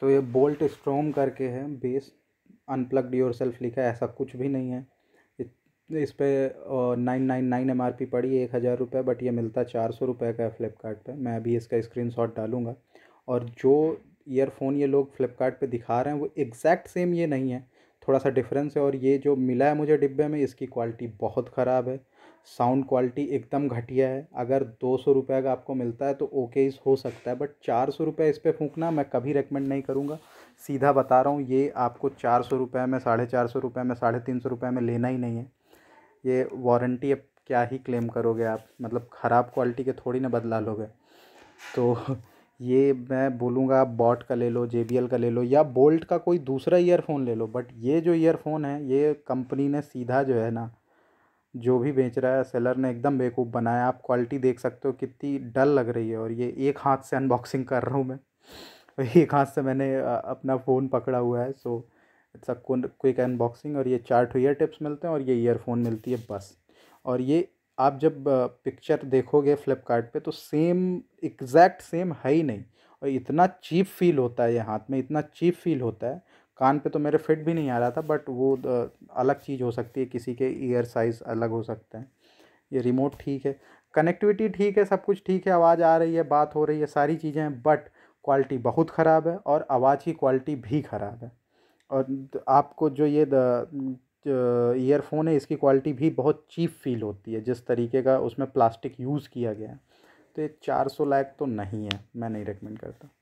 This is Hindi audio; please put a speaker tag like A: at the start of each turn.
A: तो ये बोल्ट स्ट्रोम करके है बेस अनप्लग्ड योर सेल्फ लिखा है ऐसा कुछ भी नहीं है इस पर nine nine nine M R P पड़ी एक हज़ार रुपये बट ये मिलता है चार सौ रुपये का फ्लिपकार्ट मैं अभी इसका स्क्रीन शॉट डालूँगा और जो ईयरफोन ये लोग फ्लिपकार्ट दिखा रहे हैं वो एग्जैक्ट सेम ये नहीं है थोड़ा सा डिफरेंस है और ये जो मिला है मुझे डिब्बे में इसकी क्वालिटी बहुत ख़राब है साउंड क्वालिटी एकदम घटिया है अगर दो सौ रुपये का आपको मिलता है तो ओके इस हो सकता है बट चार सौ रुपये इस पर फूकना मैं कभी रेकमेंड नहीं करूँगा सीधा बता रहा हूँ ये आपको चार सौ रुपये में साढ़े चार सौ रुपये में साढ़े तीन सौ रुपये में लेना ही नहीं है ये वारंटी अब क्या ही क्लेम करोगे आप मतलब ख़राब क्वालिटी के थोड़ी ना बदला लोगे तो ये मैं बोलूँगा आप बॉट का ले लो जे का ले लो या बोल्ट का कोई दूसरा ईयरफोन ले लो बट ये जो ईयरफोन है ये कंपनी ने सीधा जो है ना जो भी बेच रहा है सेलर ने एकदम बेवकूफ़ बनाया आप क्वालिटी देख सकते हो कितनी डल लग रही है और ये एक हाथ से अनबॉक्सिंग कर रहा हूँ मैं एक हाथ से मैंने अपना फ़ोन पकड़ा हुआ है so it's a quick unboxing और ये चार्ट ईयर टिप्स मिलते हैं और ये ईयरफोन मिलती है बस और ये आप जब पिक्चर देखोगे फ्लिपकार्ट पे तो सेम एग्जैक्ट सेम है ही नहीं और इतना चीप फील होता है ये हाथ में इतना चीप फील होता है कान पे तो मेरे फिट भी नहीं आ रहा था बट वो अलग चीज़ हो सकती है किसी के ईयर साइज़ अलग हो सकते हैं ये रिमोट ठीक है कनेक्टिविटी ठीक है सब कुछ ठीक है आवाज़ आ रही है बात हो रही है सारी चीज़ें हैं बट क्वालिटी बहुत ख़राब है और आवाज़ की क्वालिटी भी ख़राब है और आपको जो ये ईयरफोन है इसकी क्वालिटी भी बहुत चीप फील होती है जिस तरीके का उसमें प्लास्टिक यूज़ किया गया है तो ये चार सौ लायक तो नहीं है मैं नहीं रिकमेंड करता